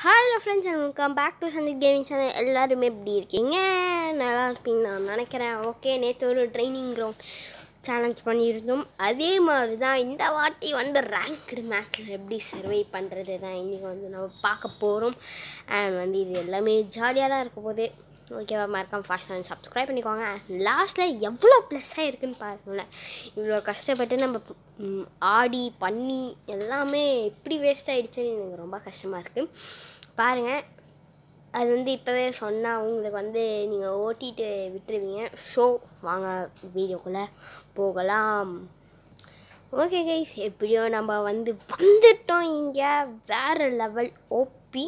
hello friends welcome back to Sandeep gaming channel எல்லாருமே எப்படி இருக்கீங்க நல்லா இருப்பீங்க நான் நினைக்கிறேன் ஓகே நேற்று ஒரு ட்ரைனிங் க்ரௌண்ட் சேலஞ்ச் பண்ணியிருந்தோம் அதே மாதிரி தான் இந்த வாட்டி வந்து ரேங்க்டு மேட்ச்சில் எப்படி சர்வை பண்ணுறது தான் இன்றைக்கி வந்து நம்ம பார்க்க போகிறோம் அண்ட் வந்து இது எல்லாமே ஜாலியாக தான் இருக்க போகுது ஓகேவா மறக்காம ஃபர்ஸ்ட் நான் சப்ஸ்கிரைப் பண்ணிக்கோங்க லாஸ்ட்டில் எவ்வளோ ப்ளஸ்ஸாக இருக்குன்னு பாருங்களேன் இவ்வளோ கஷ்டப்பட்டு நம்ம ஆடி பண்ணி எல்லாமே எப்படி வேஸ்ட் ஆகிடுச்சுன்னு எனக்கு ரொம்ப கஷ்டமாக இருக்குது பாருங்கள் அது வந்து இப்போவே சொன்னால் உங்களுக்கு வந்து நீங்கள் ஓட்டிகிட்டு விட்டுருவீங்க ஸோ வாங்க வீடியோக்குள்ளே போகலாம் ஓகே கைஸ் எப்படியோ நம்ம வந்து வந்துட்டோம் இங்கே வேறு லெவல் ஓப்பி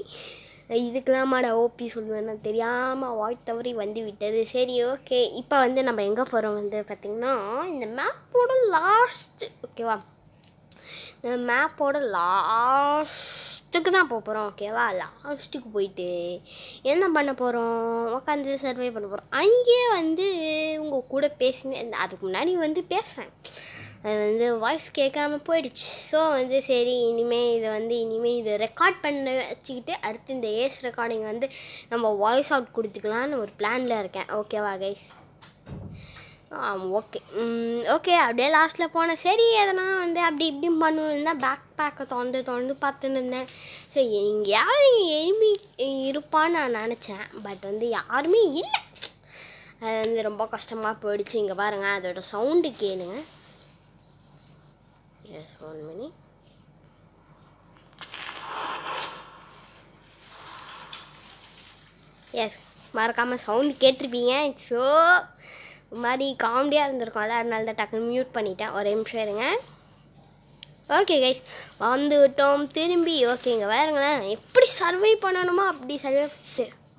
இதுக்குதாம்மா நான் ஓபி சொல்லுவேன் நான் தெரியாமல் வாய் தவறி வந்து விட்டது சரி ஓகே இப்போ வந்து நம்ம எங்கே போகிறோம் வந்து பார்த்திங்கன்னா இந்த மேப்போட லாஸ்ட் ஓகேவா இந்த மேப்போட லாஸ்ட்டுக்கு தான் போக போகிறோம் ஓகேவா லாஸ்ட்டுக்கு போயிட்டு என்ன பண்ண போகிறோம் உக்காந்து சர்வே பண்ண போகிறோம் அங்கேயே வந்து உங்கள் கூட பேசுங்க அதுக்கு முன்னாடி வந்து பேசுகிறேன் அது வந்து வாய்ஸ் கேட்காம போயிடுச்சு ஸோ வந்து சரி இனிமேல் இதை வந்து இனிமேல் இதை ரெக்கார்ட் பண்ண வச்சுக்கிட்டு அடுத்து இந்த ஏஸ் ரெக்கார்டிங் வந்து நம்ம வாய்ஸ் அவுட் கொடுத்துக்கலான்னு ஒரு பிளானில் இருக்கேன் ஓகேவா கைஸ் ஓகே ஓகே அப்படியே லாஸ்ட்டில் போனேன் சரி எதனா வந்து அப்படி இப்படி பண்ணணும்னு தான் பேக் பேக்கை திறந்து தொடர்ந்து பார்த்துன்னு இருந்தேன் சரி எங்கேயாவது இங்கே எளிமை இருப்பான்னு நான் நினச்சேன் பட் வந்து யாருமே இல்லை அது வந்து ரொம்ப கஷ்டமாக போயிடுச்சு இங்கே பாருங்கள் அதோடய சவுண்டு கேளுங்கள் just one minute எஸ் மறக்காமல் சவுண்ட் கேட்டிருப்பீங்க ஸோ மாதிரி காமெடியாக இருந்திருக்கும்ல அதனால தான் டக்குன்னு மியூட் பண்ணிட்டேன் ஒரே நிமிஷம் இருங்க ஓகே கைஸ் வந்துவிட்டோம் திரும்பி ஓகேங்க வேறுங்களேன் எப்படி சர்வை பண்ணணுமோ அப்படி சர்வை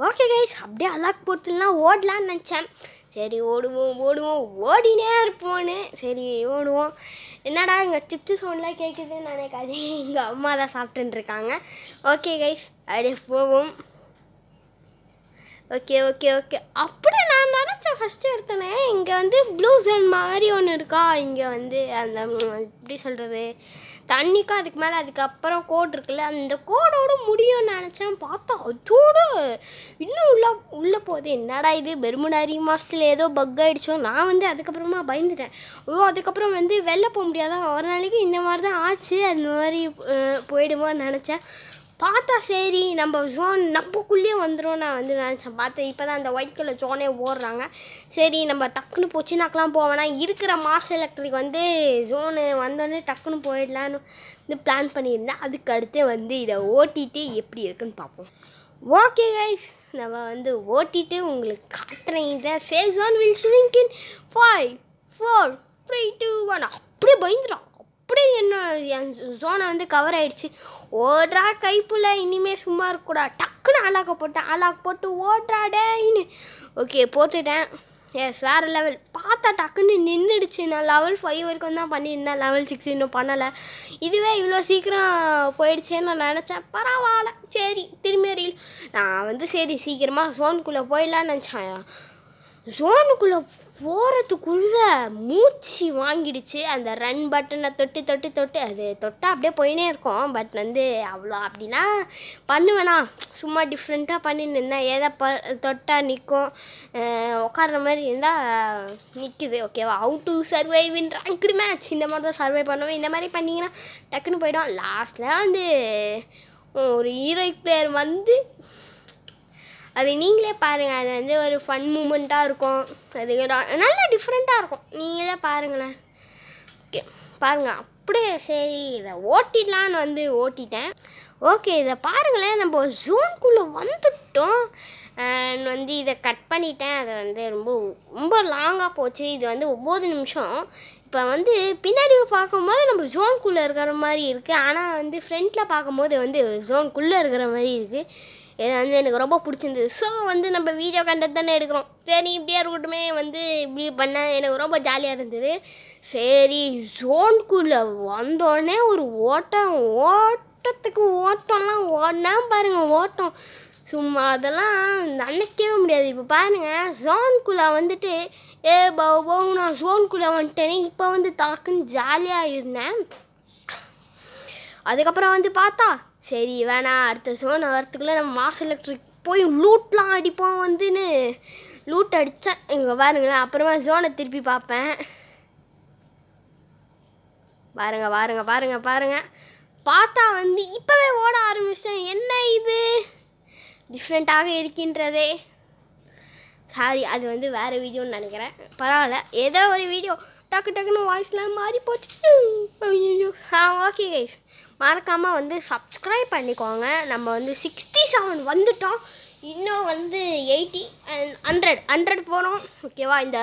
ஓகே கைஸ் அப்படியே அலாக் போட்டுலாம் ஓடலான்னு நினச்சேன் சரி ஓடுவோம் ஓடுவோம் ஓடினே இருப்போன்னு சரி ஓடுவோம் என்னடா இங்கே சிப்ஸு சவுண்ட்லாம் கேட்குதுன்னு நினைக்காது எங்கள் அம்மா தான் சாப்பிட்டுருக்காங்க ஓகே கைஸ் அப்படியே போவோம் ஓகே ஓகே ஓகே அப்படி நான் நினச்சேன் ஃபஸ்ட்டு எடுத்தோன்னே இங்கே வந்து ப்ளூ ஜோன் மாதிரி ஒன்று இருக்கா இங்கே வந்து அந்த எப்படி சொல்கிறது தண்ணிக்கும் அதுக்கு மேலே அதுக்கப்புறம் கோடு இருக்குல்ல அந்த கோடோடு முடியும்னு நினச்சேன் பார்த்தா அதோடு இன்னும் உள்ளே உள்ளே போகுது என்னடா இது பெருமுடாரி மாதத்தில் ஏதோ பக் ஆகிடுச்சோ நான் வந்து அதுக்கப்புறமா பயந்துட்டேன் ஓ அதுக்கப்புறம் வந்து வெளில போக முடியாதான் ஒரு நாளைக்கு இந்த மாதிரி தான் ஆச்சு அந்த மாதிரி போயிடுமான்னு நினச்சேன் பார்த்தா சரி நம்ம ஜோன் நம்மக்குள்ளேயே வந்துடும் நான் வந்து நினச்சேன் பார்த்தேன் இப்போ தான் அந்த ஒயிட் கலர் ஜோனே ஓடுறாங்க சரி நம்ம டக்குன்னு போச்சுனாக்கெலாம் போவேனா இருக்கிற மாஸ் எலக்ட்ரிக் வந்து ஜோனு வந்தோடனே டக்குன்னு போயிடலான்னு வந்து பிளான் பண்ணியிருந்தேன் அதுக்கு அடுத்து வந்து இதை ஓட்டிகிட்டு எப்படி இருக்குன்னு பார்ப்போம் ஓகே கைஸ் நம்ம வந்து ஓட்டிட்டு உங்களுக்கு காட்டுறேன் இதை phase one will swing in five four three two one அப்படியே பயந்துடும் அப்படி என்ன என் ஜோனை வந்து கவர் ஆகிடுச்சு ஓடுறா கைப்புள்ள இனிமேல் சும்மா இருக்கக்கூடா டக்குன்னு ஆளாக்க போட்டேன் ஆளாக போட்டு ஓடுறா ஓகே போட்டுட்டேன் எஸ் வேறு லெவல் பார்த்தா டக்குன்னு நின்றுடுச்சு நான் லெவல் ஃபைவ் வரைக்கும் தான் பண்ணியிருந்தேன் லெவல் சிக்ஸ் இன்னும் பண்ணலை இதுவே இவ்வளோ சீக்கிரம் போயிடுச்சேன்னு நான் நினச்சேன் பரவாயில்ல சரி திரும்பி ரீல் நான் வந்து சரி சீக்கிரமாக ஜோனுக்குள்ளே போயிடலான்னு நினச்சேன் ஜோனுக்குள்ளே போகிறதுக்குள்ளே மூச்சு வாங்கிடுச்சு அந்த ரன் பட்டனை தொட்டு தொட்டு தொட்டு அது தொட்டால் அப்படியே போயினே இருக்கும் பட் வந்து அவ்வளோ அப்படின்னா பண்ணுவேண்ணா சும்மா டிஃப்ரெண்ட்டாக பண்ணின்னு இருந்தேன் எதை ப தொட்டால் நிற்கும் உட்கார்ற மாதிரி இருந்தால் நிற்குது ஓகேவா out to survive in ranked match இந்த மாதிரி தான் சர்வை பண்ணுவேன் இந்த மாதிரி பண்ணிங்கன்னா டக்குன்னு போயிடும் லாஸ்ட்டில் வந்து ஒரு ஹீரோயிக் பிளேயர் வந்து அது நீங்களே பாருங்கள் அது வந்து ஒரு ஃபன் மூமெண்ட்டாக இருக்கும் அது நல்லா டிஃப்ரெண்ட்டாக இருக்கும் நீங்களே பாருங்களேன் பாருங்கள் அப்படியே சரி இதை ஓட்டிடலான்னு வந்து ஓட்டிட்டேன் ஓகே இதை பாருங்களேன் நம்ம ஜூன்குள்ளே வந்துட்டோம் வந்து இதை கட் பண்ணிட்டேன் அதை வந்து ரொம்ப ரொம்ப லாங்காக போச்சு இது வந்து ஒம்பது நிமிஷம் இப்போ வந்து பின்னாடி பார்க்கும்போது நம்ம ஜோன்குள்ளே இருக்கிற மாதிரி இருக்குது ஆனால் வந்து ஃப்ரெண்டில் பார்க்கும்போது வந்து ஜோன்குள்ளே இருக்கிற மாதிரி இருக்குது இது வந்து எனக்கு ரொம்ப பிடிச்சிருந்தது ஸோ வந்து நம்ம வீடியோ கண்டது தானே எடுக்கிறோம் சரி இப்படியே இருக்கட்டுமே வந்து இப்படி பண்ண எனக்கு ரொம்ப ஜாலியாக இருந்தது சரி ஜோன்குள்ளே வந்தோடனே ஒரு ஓட்டம் ஓட்டத்துக்கு ஓட்டம்லாம் ஓடினா பாருங்கள் ஓட்டம் சும்மா அதெல்லாம் நினைக்கவே முடியாது இப்போ பாருங்கள் ஜோன்குள்ளே வந்துட்டு ஏ பாபோ நான் ஜோன்குள்ளே வந்துட்டேனே இப்போ வந்து தாக்குன்னு ஜாலியாக இருந்தேன் அதுக்கப்புறம் வந்து பார்த்தா சரி வேணா அடுத்த சோன் வரத்துக்குள்ளே நம்ம மார்ஸ் எலக்ட்ரிக் போய் லூட்லாம் அடிப்போம் வந்துன்னு லூட் அடித்தேன் இங்கே பாருங்களேன் அப்புறமா ஜோனை திருப்பி பார்ப்பேன் பாருங்க பாருங்க பாருங்க பாருங்க பார்த்தா வந்து இப்போவே ஓட ஆரம்பிச்சேன் என்ன இது டிஃப்ரெண்ட்டாக இருக்கின்றதே சாரி அது வந்து வேறு வீடியோன்னு நினைக்கிறேன் பரவாயில்ல ஏதோ ஒரு வீடியோ டக்கு டக்குன்னு வாய்ஸ்லாம் மாறி போச்சு ஆ ஓகே கைஸ் மறக்காமல் வந்து சப்ஸ்கிரைப் பண்ணிக்கோங்க நம்ம வந்து சிக்ஸ்டி செவன் வந்துட்டோம் இன்னும் வந்து எயிட்டி அண்ட் ஹண்ட்ரட் ஹண்ட்ரட் போகிறோம் ஓகேவா இந்த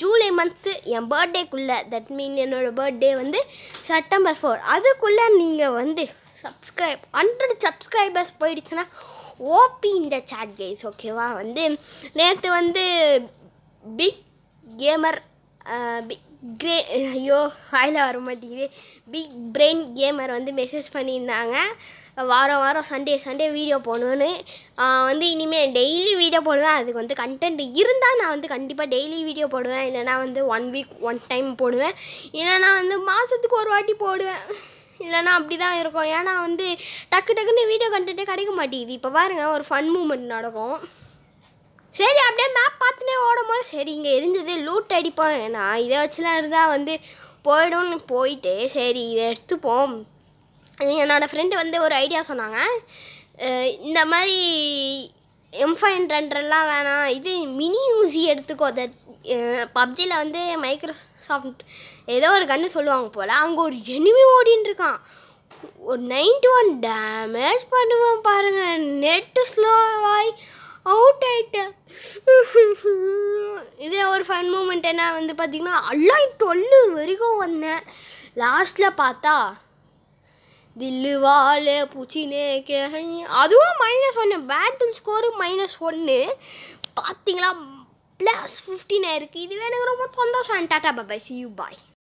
ஜூலை மந்த்து என் பர்த்டேக்குள்ளே தட் மீன் என்னோடய பர்த்டே வந்து செப்டம்பர் ஃபோர் அதுக்குள்ளே நீங்கள் வந்து சப்ஸ்கிரைப் ஹண்ட்ரட் சப்ஸ்கிரைபர்ஸ் போயிடுச்சுன்னா ஓபி இந்த சாட் கேம்ஸ் ஓகேவா வந்து நேற்று வந்து பிக் கேமர் பிக் கிரே ஐயோ வாயில் வர மாட்டேங்குது பிக் பிரெயின் கேமர் வந்து மெசேஜ் பண்ணியிருந்தாங்க வாரம் வாரம் சண்டே சண்டே வீடியோ போடணுன்னு வந்து இனிமேல் டெய்லி வீடியோ போடுவேன் அதுக்கு வந்து கண்டென்ட் இருந்தால் நான் வந்து கண்டிப்பாக டெய்லி வீடியோ போடுவேன் இல்லைனா வந்து ஒன் வீக் ஒன் டைம் போடுவேன் இல்லைனா வந்து மாதத்துக்கு ஒரு வாட்டி போடுவேன் இல்லைனா அப்படி தான் இருக்கும் ஏன்னா வந்து டக்கு டக்குன்னு வீடியோ கண்டுட்டு கிடைக்க மாட்டேங்குது இப்போ பாருங்கள் ஒரு ஃபன் மூமெண்ட் நடக்கும் சரி அப்படியே மேப் பார்த்துனே ஓடும்போது சரி இங்கே இருந்தது லூட் அடிப்போம் ஏன்னா இதை வச்சுலாம் இருந்தால் வந்து போயிடும்னு போயிட்டு சரி இதை எடுத்துப்போம் என்னோடய ஃப்ரெண்டு வந்து ஒரு ஐடியா சொன்னாங்க இந்த மாதிரி எம் ஃபைவ் ஹண்ட்ரட்லாம் வேணாம் இது மினி ஊசி எடுத்துக்கோ தட் பப்ஜியில் வந்து மைக்ரோ சாப்பிட்டு ஏதோ ஒரு கன்று சொல்லுவாங்க போல் அங்கே ஒரு எனிமி ஓடின்னு இருக்கான் ஒரு நைன்டி ஒன் டேமேஜ் பண்ணுவான் பாருங்கள் நெட்டு ஸ்லோவாய் அவுட் ஆகிட்டு இதில் ஒரு ஃபன் மூமெண்ட் என்ன வந்து பார்த்திங்கன்னா எல்லாம் டுவெல்லு வரைக்கும் வந்தேன் லாஸ்ட்டில் பார்த்தா வால் பூச்சினே கே அதுவும் மைனஸ் ஒன்று பேட்டில் ஸ்கோரு மைனஸ் ஒன்று பார்த்தீங்களா ப்ளஸ் ஃபிஃப்டின் ஆயிருக்கு இதுவே எனக்கு ரொம்ப சந்தோஷம் டாட்டா பாபாய் சி யூ பாய்